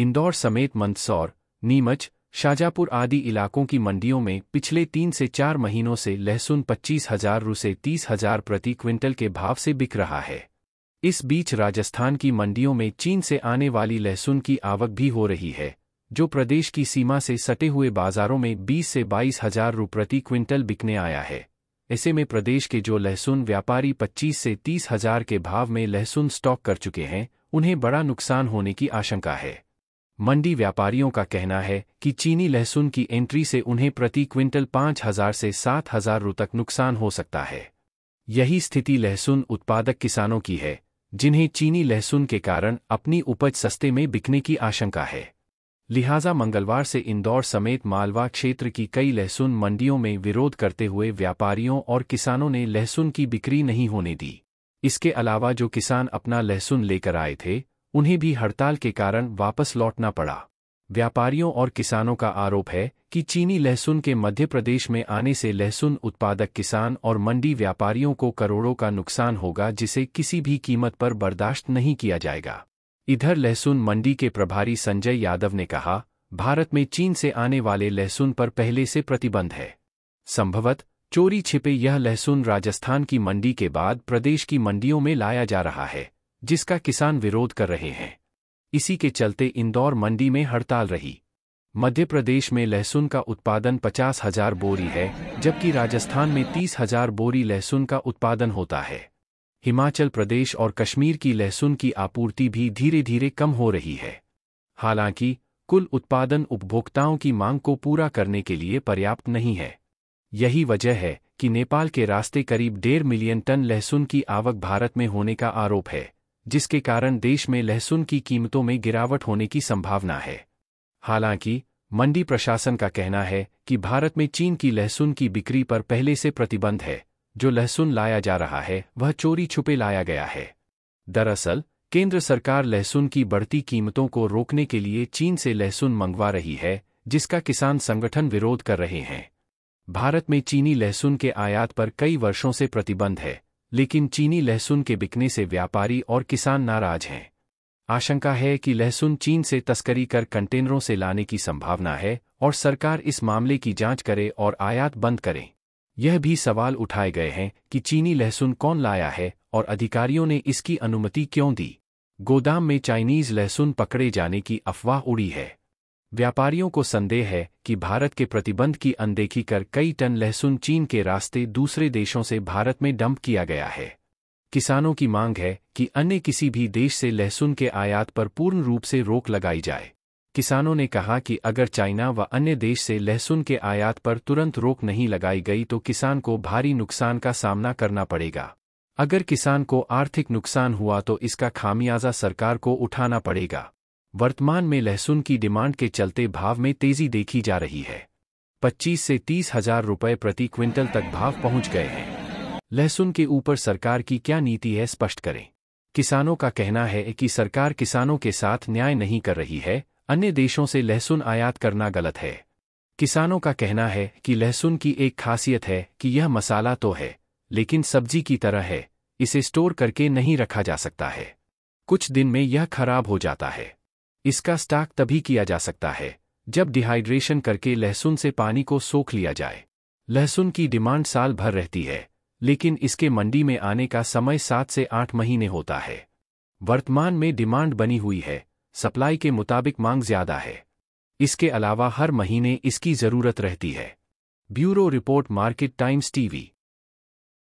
इंदौर समेत मंदसौर नीमच शाजापुर आदि इलाकों की मंडियों में पिछले तीन से चार महीनों से लहसुन पच्चीस हजार रू से तीस हजार प्रति क्विंटल के भाव से बिक रहा है इस बीच राजस्थान की मंडियों में चीन से आने वाली लहसुन की आवक भी हो रही है जो प्रदेश की सीमा से सटे हुए बाजारों में 20 से बाईस हजार रू प्रति क्विंटल बिकने आया है ऐसे में प्रदेश के जो लहसुन व्यापारी 25 से तीस हजार के भाव में लहसुन स्टॉक कर चुके हैं उन्हें बड़ा नुकसान होने की आशंका है मंडी व्यापारियों का कहना है कि चीनी लहसुन की एंट्री से उन्हें प्रति क्विंटल पांच हजार से सात हजार रु तक नुकसान हो सकता है यही स्थिति लहसुन उत्पादक किसानों की है जिन्हें चीनी लहसुन के कारण अपनी उपज सस्ते में बिकने की आशंका है लिहाजा मंगलवार से इंदौर समेत मालवा क्षेत्र की कई लहसुन मंडियों में विरोध करते हुए व्यापारियों और किसानों ने लहसुन की बिक्री नहीं होने दी इसके अलावा जो किसान अपना लहसुन लेकर आए थे उन्हें भी हड़ताल के कारण वापस लौटना पड़ा व्यापारियों और किसानों का आरोप है कि चीनी लहसुन के मध्य प्रदेश में आने से लहसुन उत्पादक किसान और मंडी व्यापारियों को करोड़ों का नुकसान होगा जिसे किसी भी कीमत पर बर्दाश्त नहीं किया जाएगा इधर लहसुन मंडी के प्रभारी संजय यादव ने कहा भारत में चीन से आने वाले लहसुन पर पहले से प्रतिबंध है संभवत चोरी छिपे यह लहसुन राजस्थान की मंडी के बाद प्रदेश की मंडियों में लाया जा रहा है जिसका किसान विरोध कर रहे हैं इसी के चलते इंदौर मंडी में हड़ताल रही मध्य प्रदेश में लहसुन का उत्पादन पचास हजार बोरी है जबकि राजस्थान में तीस हजार बोरी लहसुन का उत्पादन होता है हिमाचल प्रदेश और कश्मीर की लहसुन की आपूर्ति भी धीरे धीरे कम हो रही है हालांकि कुल उत्पादन उपभोक्ताओं की मांग को पूरा करने के लिए पर्याप्त नहीं है यही वजह है कि नेपाल के रास्ते करीब डेढ़ मिलियन टन लहसुन की आवक भारत में होने का आरोप है जिसके कारण देश में लहसुन की कीमतों में गिरावट होने की संभावना है हालांकि मंडी प्रशासन का कहना है कि भारत में चीन की लहसुन की बिक्री पर पहले से प्रतिबंध है जो लहसुन लाया जा रहा है वह चोरी छुपे लाया गया है दरअसल केंद्र सरकार लहसुन की बढ़ती कीमतों को रोकने के लिए चीन से लहसुन मंगवा रही है जिसका किसान संगठन विरोध कर रहे हैं भारत में चीनी लहसुन के आयात पर कई वर्षों से प्रतिबंध है लेकिन चीनी लहसुन के बिकने से व्यापारी और किसान नाराज हैं आशंका है कि लहसुन चीन से तस्करी कर कंटेनरों से लाने की संभावना है और सरकार इस मामले की जांच करे और आयात बंद करें यह भी सवाल उठाए गए हैं कि चीनी लहसुन कौन लाया है और अधिकारियों ने इसकी अनुमति क्यों दी गोदाम में चाइनीज लहसुन पकड़े जाने की अफवाह उड़ी है व्यापारियों को संदेह है कि भारत के प्रतिबंध की अनदेखी कर कई टन लहसुन चीन के रास्ते दूसरे देशों से भारत में डंप किया गया है किसानों की मांग है कि अन्य किसी भी देश से लहसुन के आयात पर पूर्ण रूप से रोक लगाई जाए किसानों ने कहा कि अगर चाइना व अन्य देश से लहसुन के आयात पर तुरंत रोक नहीं लगाई गई तो किसान को भारी नुकसान का सामना करना पड़ेगा अगर किसान को आर्थिक नुकसान हुआ तो इसका खामियाजा सरकार को उठाना पड़ेगा वर्तमान में लहसुन की डिमांड के चलते भाव में तेजी देखी जा रही है 25 से तीस हजार रुपये प्रति क्विंटल तक भाव पहुंच गए हैं लहसुन के ऊपर सरकार की क्या नीति है स्पष्ट करें किसानों का कहना है कि सरकार किसानों के साथ न्याय नहीं कर रही है अन्य देशों से लहसुन आयात करना गलत है किसानों का कहना है कि लहसुन की एक खासियत है कि यह मसाला तो है लेकिन सब्जी की तरह है इसे स्टोर करके नहीं रखा जा सकता है कुछ दिन में यह खराब हो जाता है इसका स्टाक तभी किया जा सकता है जब डिहाइड्रेशन करके लहसुन से पानी को सोख लिया जाए लहसुन की डिमांड साल भर रहती है लेकिन इसके मंडी में आने का समय सात से आठ महीने होता है वर्तमान में डिमांड बनी हुई है सप्लाई के मुताबिक मांग ज्यादा है इसके अलावा हर महीने इसकी जरूरत रहती है bureau report Market Times TV